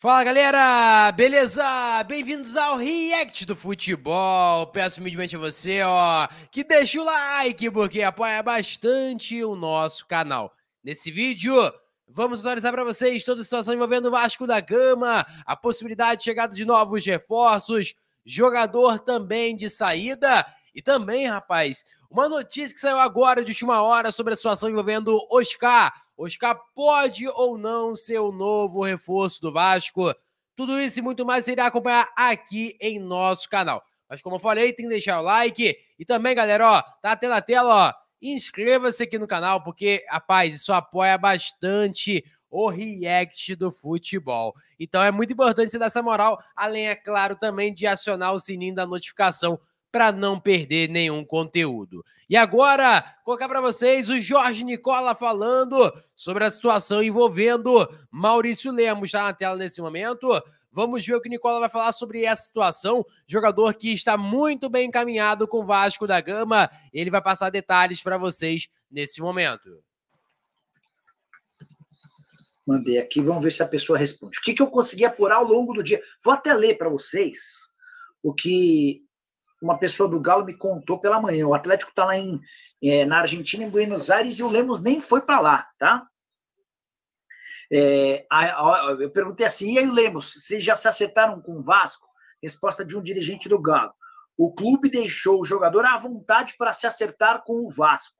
Fala galera, beleza? Bem-vindos ao React do Futebol. Peço humildemente a você, ó, que deixe o like, porque apoia bastante o nosso canal. Nesse vídeo, vamos atualizar para vocês toda a situação envolvendo o Vasco da Gama, a possibilidade de chegada de novos reforços, jogador também de saída e também, rapaz, uma notícia que saiu agora de última hora sobre a situação envolvendo Oscar. Oscar pode ou não ser o novo reforço do Vasco? Tudo isso e muito mais você irá acompanhar aqui em nosso canal. Mas como eu falei, tem que deixar o like. E também, galera, ó, tá até na tela, ó. Inscreva-se aqui no canal, porque, rapaz, isso apoia bastante o react do futebol. Então é muito importante você dar essa moral, além, é claro, também de acionar o sininho da notificação para não perder nenhum conteúdo. E agora, colocar para vocês o Jorge Nicola falando sobre a situação envolvendo Maurício Lemos. tá na tela nesse momento. Vamos ver o que o Nicola vai falar sobre essa situação. Jogador que está muito bem encaminhado com o Vasco da Gama. Ele vai passar detalhes para vocês nesse momento. Mandei aqui, vamos ver se a pessoa responde. O que, que eu consegui apurar ao longo do dia? Vou até ler para vocês o que uma pessoa do Galo me contou pela manhã. O Atlético está lá em, é, na Argentina, em Buenos Aires, e o Lemos nem foi para lá, tá? É, a, a, eu perguntei assim, e aí Lemos, vocês já se acertaram com o Vasco? Resposta de um dirigente do Galo. O clube deixou o jogador à vontade para se acertar com o Vasco.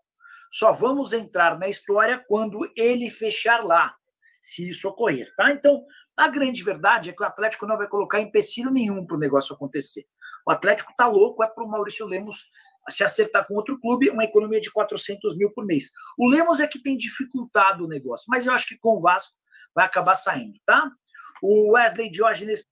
Só vamos entrar na história quando ele fechar lá, se isso ocorrer, tá? Então, a grande verdade é que o Atlético não vai colocar empecilho nenhum para o negócio acontecer. O Atlético está louco, é para o Maurício Lemos se acertar com outro clube, uma economia de 400 mil por mês. O Lemos é que tem dificultado o negócio, mas eu acho que com o Vasco vai acabar saindo, tá? O Wesley Diógenes.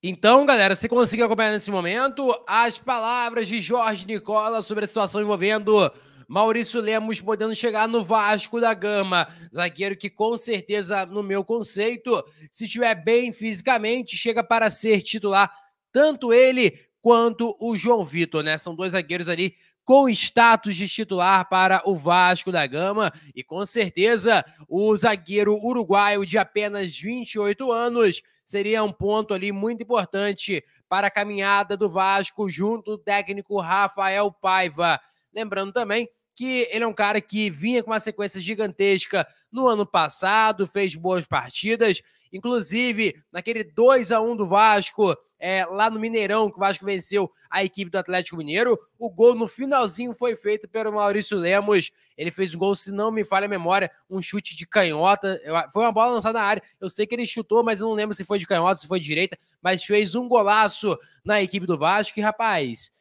Então, galera, se conseguiu acompanhar nesse momento as palavras de Jorge Nicola sobre a situação envolvendo Maurício Lemos podendo chegar no Vasco da Gama. Zagueiro que, com certeza, no meu conceito, se estiver bem fisicamente, chega para ser titular tanto ele quanto o João Vitor, né? São dois zagueiros ali com status de titular para o Vasco da Gama e com certeza o zagueiro uruguaio de apenas 28 anos seria um ponto ali muito importante para a caminhada do Vasco junto ao técnico Rafael Paiva. Lembrando também que ele é um cara que vinha com uma sequência gigantesca no ano passado, fez boas partidas, inclusive naquele 2 a 1 do Vasco, é, lá no Mineirão, que o Vasco venceu a equipe do Atlético Mineiro. O gol no finalzinho foi feito pelo Maurício Lemos. Ele fez um gol, se não me falha a memória, um chute de canhota. Foi uma bola lançada na área. Eu sei que ele chutou, mas eu não lembro se foi de canhota, se foi de direita, mas fez um golaço na equipe do Vasco. E, rapaz,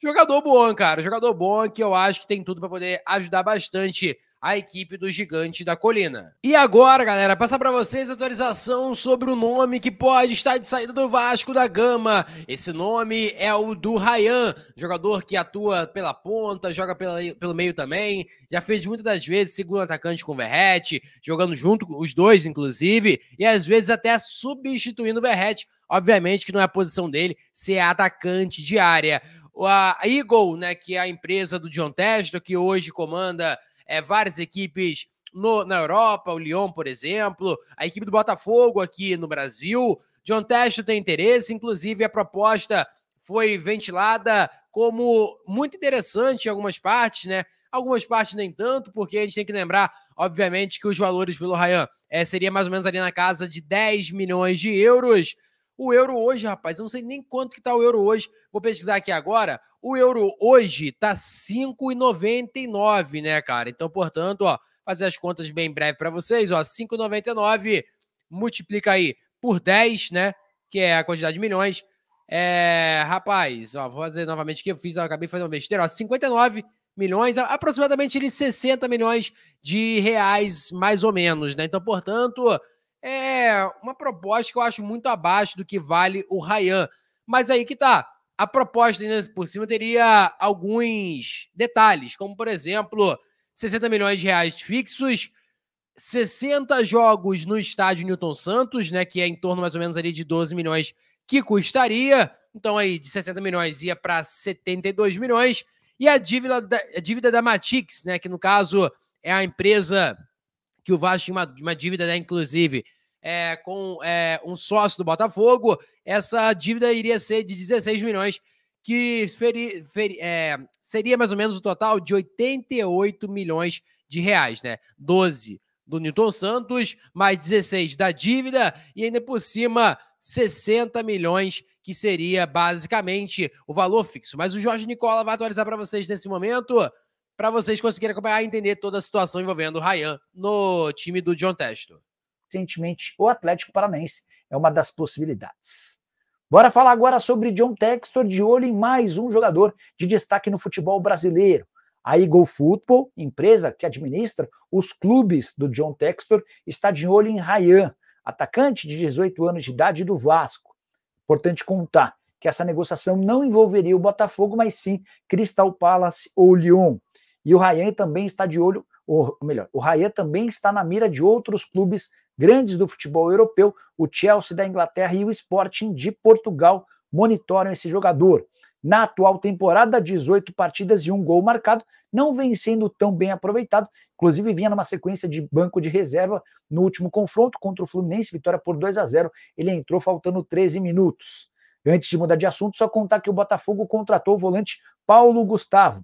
Jogador bom, cara. Jogador bom que eu acho que tem tudo para poder ajudar bastante a equipe do Gigante da Colina. E agora, galera, passar para vocês a atualização sobre o nome que pode estar de saída do Vasco da Gama. Esse nome é o do Rayan, jogador que atua pela ponta, joga pela, pelo meio também, já fez muitas das vezes segundo atacante com o Verrete, jogando junto os dois, inclusive, e às vezes até substituindo o Verrete Obviamente que não é a posição dele ser atacante de área a Eagle, né, que é a empresa do John Testo, que hoje comanda é, várias equipes no, na Europa, o Lyon, por exemplo, a equipe do Botafogo aqui no Brasil. John Testo tem interesse, inclusive a proposta foi ventilada como muito interessante em algumas partes, né? Algumas partes nem tanto, porque a gente tem que lembrar, obviamente, que os valores pelo Ryan é, seria mais ou menos ali na casa de 10 milhões de euros. O euro hoje, rapaz, eu não sei nem quanto que tá o euro hoje. Vou pesquisar aqui agora. O euro hoje tá 5,99, né, cara? Então, portanto, ó, fazer as contas bem breve para vocês, ó, 5,99 multiplica aí por 10, né, que é a quantidade de milhões. É, rapaz, ó, vou fazer novamente que eu fiz, eu acabei fazendo uma besteira, ó, 59 milhões, aproximadamente ele 60 milhões de reais, mais ou menos, né? Então, portanto, é uma proposta que eu acho muito abaixo do que vale o Ryan, Mas aí que tá. A proposta ainda por cima teria alguns detalhes, como por exemplo, 60 milhões de reais fixos, 60 jogos no estádio Newton Santos, né, que é em torno mais ou menos ali de 12 milhões que custaria. Então aí de 60 milhões ia para 72 milhões e a dívida da, a dívida da Matix, né, que no caso é a empresa que o Vasco tinha uma, uma dívida, né, inclusive, é, com é, um sócio do Botafogo, essa dívida iria ser de 16 milhões, que feri, feri, é, seria mais ou menos o um total de 88 milhões de reais, né? 12 do Newton Santos, mais 16 da dívida e ainda por cima 60 milhões, que seria basicamente o valor fixo. Mas o Jorge Nicola vai atualizar para vocês nesse momento para vocês conseguirem acompanhar e entender toda a situação envolvendo o Ryan no time do John Testo. Recentemente, o Atlético Paranaense é uma das possibilidades. Bora falar agora sobre John Textor, de olho em mais um jogador de destaque no futebol brasileiro. A Eagle Football, empresa que administra os clubes do John Textor, está de olho em Ryan, atacante de 18 anos de idade do Vasco. Importante contar que essa negociação não envolveria o Botafogo, mas sim Crystal Palace ou Lyon. E o Ryan também está de olho, ou melhor, o Ryan também está na mira de outros clubes grandes do futebol europeu, o Chelsea da Inglaterra e o Sporting de Portugal monitoram esse jogador. Na atual temporada, 18 partidas e um gol marcado, não vem sendo tão bem aproveitado. Inclusive, vinha numa sequência de banco de reserva no último confronto contra o Fluminense, vitória por 2 a 0. Ele entrou faltando 13 minutos. Antes de mudar de assunto, só contar que o Botafogo contratou o volante Paulo Gustavo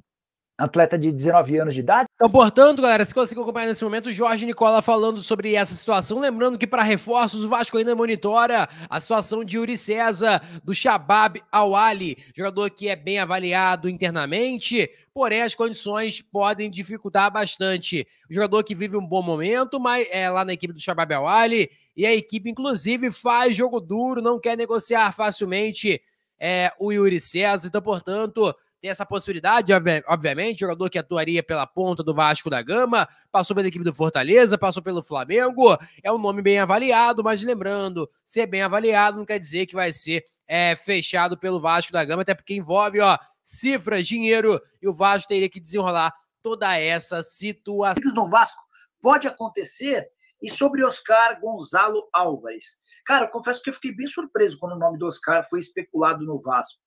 atleta de 19 anos de idade. Então, portanto, galera, se conseguiu acompanhar nesse momento, Jorge Nicola falando sobre essa situação. Lembrando que, para reforços, o Vasco ainda monitora a situação de Yuri César, do Shabab Awali, jogador que é bem avaliado internamente, porém as condições podem dificultar bastante. O jogador que vive um bom momento, mas é lá na equipe do Shabab Awali, e a equipe, inclusive, faz jogo duro, não quer negociar facilmente é, o Yuri César. Então, portanto, tem essa possibilidade, obviamente, jogador que atuaria pela ponta do Vasco da Gama, passou pela equipe do Fortaleza, passou pelo Flamengo, é um nome bem avaliado, mas lembrando, ser bem avaliado não quer dizer que vai ser é, fechado pelo Vasco da Gama, até porque envolve, ó, cifras, dinheiro, e o Vasco teria que desenrolar toda essa situação. No Vasco pode acontecer e sobre Oscar Gonzalo Álvares. Cara, confesso que eu fiquei bem surpreso quando o nome do Oscar foi especulado no Vasco.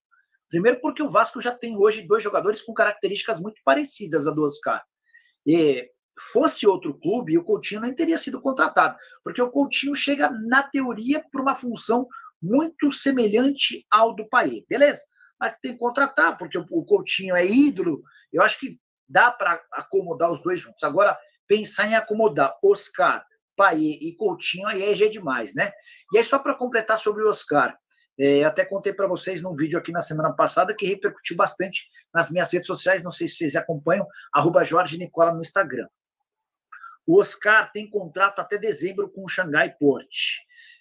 Primeiro, porque o Vasco já tem hoje dois jogadores com características muito parecidas a do Oscar. E fosse outro clube, o Coutinho nem teria sido contratado, porque o Coutinho chega, na teoria, por uma função muito semelhante ao do Paê, beleza? Mas tem que contratar, porque o Coutinho é ídolo. Eu acho que dá para acomodar os dois juntos. Agora, pensar em acomodar Oscar, Paê e Coutinho, aí é demais, né? E aí, só para completar sobre o Oscar, é, até contei para vocês num vídeo aqui na semana passada que repercutiu bastante nas minhas redes sociais. Não sei se vocês acompanham, arroba Jorge Nicola no Instagram. O Oscar tem contrato até dezembro com o Xangai Port.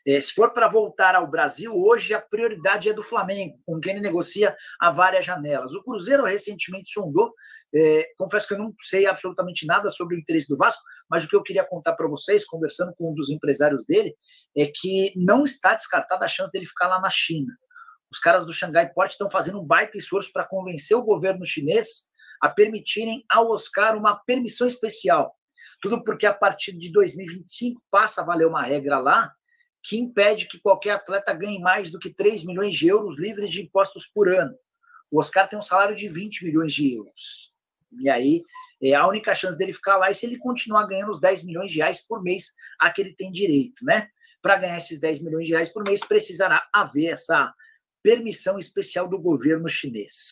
É, se for para voltar ao Brasil, hoje a prioridade é do Flamengo, com quem ele negocia a várias janelas. O Cruzeiro recentemente sondou, é, confesso que eu não sei absolutamente nada sobre o interesse do Vasco, mas o que eu queria contar para vocês, conversando com um dos empresários dele, é que não está descartada a chance dele ficar lá na China. Os caras do Xangai Port estão fazendo um baita esforço para convencer o governo chinês a permitirem ao Oscar uma permissão especial tudo porque a partir de 2025 passa a valer uma regra lá que impede que qualquer atleta ganhe mais do que 3 milhões de euros livres de impostos por ano. O Oscar tem um salário de 20 milhões de euros. E aí, é, a única chance dele ficar lá é se ele continuar ganhando os 10 milhões de reais por mês a que ele tem direito, né? Para ganhar esses 10 milhões de reais por mês, precisará haver essa permissão especial do governo chinês.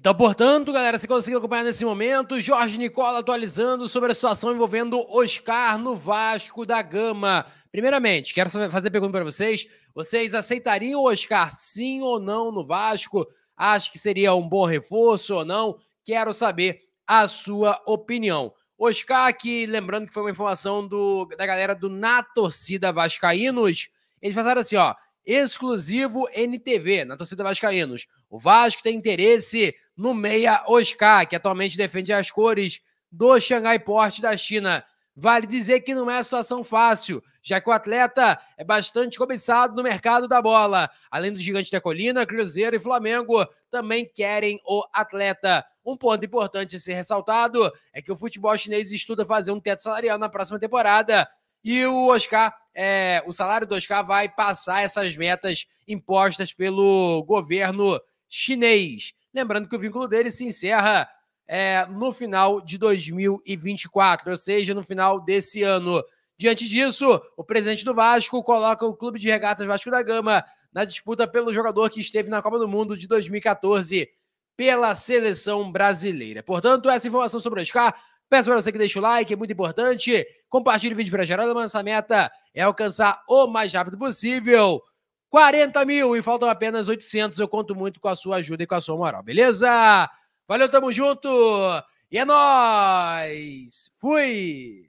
Então, portanto, galera, se conseguiu acompanhar nesse momento, Jorge Nicola atualizando sobre a situação envolvendo Oscar no Vasco da Gama. Primeiramente, quero fazer pergunta para vocês: vocês aceitariam o Oscar sim ou não no Vasco? Acho que seria um bom reforço ou não? Quero saber a sua opinião. Oscar, que lembrando que foi uma informação do, da galera do Na Torcida Vascaínos, eles falaram assim: ó, exclusivo NTV, na torcida Vascaínos. O Vasco tem interesse no meia Oscar, que atualmente defende as cores do Xangai Port da China. Vale dizer que não é situação fácil, já que o atleta é bastante cobiçado no mercado da bola. Além do Gigante da Colina, Cruzeiro e Flamengo também querem o atleta. Um ponto importante a ser ressaltado é que o futebol chinês estuda fazer um teto salarial na próxima temporada e o Oscar, é, o salário do Oscar vai passar essas metas impostas pelo governo chinês. Lembrando que o vínculo dele se encerra é, no final de 2024, ou seja, no final desse ano. Diante disso, o presidente do Vasco coloca o Clube de Regatas Vasco da Gama na disputa pelo jogador que esteve na Copa do Mundo de 2014 pela seleção brasileira. Portanto, essa informação sobre o Oscar Peço para você que deixe o like, é muito importante. Compartilhe o vídeo para geral. Nossa meta é alcançar o mais rápido possível 40 mil e faltam apenas 800. Eu conto muito com a sua ajuda e com a sua moral, beleza? Valeu, tamo junto e é nóis! Fui!